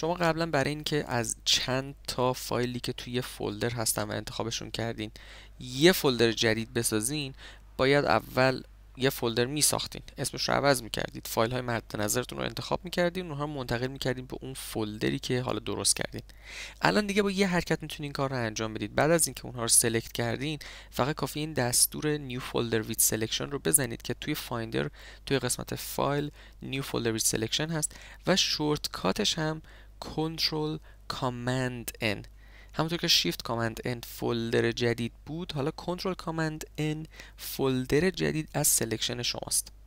شما قبلا برای اینکه از چند تا فایلی که توی فولدر هستن و انتخابشون کردین یه فولدر جدید بسازین باید اول یه فولدر می ساختین اسمش رو عوض می کردید فایل های مد نظرتون رو انتخاب می کردین اونها رو منتقل می به اون فولدری که حالا درست کردین الان دیگه با یه حرکت میتونین کار رو انجام بدید بعد از اینکه اونها رو سلکت کردین فقط کافی این دستور نیو فولدر ویت سلکشن رو بزنید که توی فایندر توی قسمت فایل نیو فولدر ویت سلکشن هست و شورتکاتش هم کنترل کامند ان همونطور که شیفت کامند ان فولدر جدید بود حالا کنترل کامند ان فولدر جدید از سلکشن شماست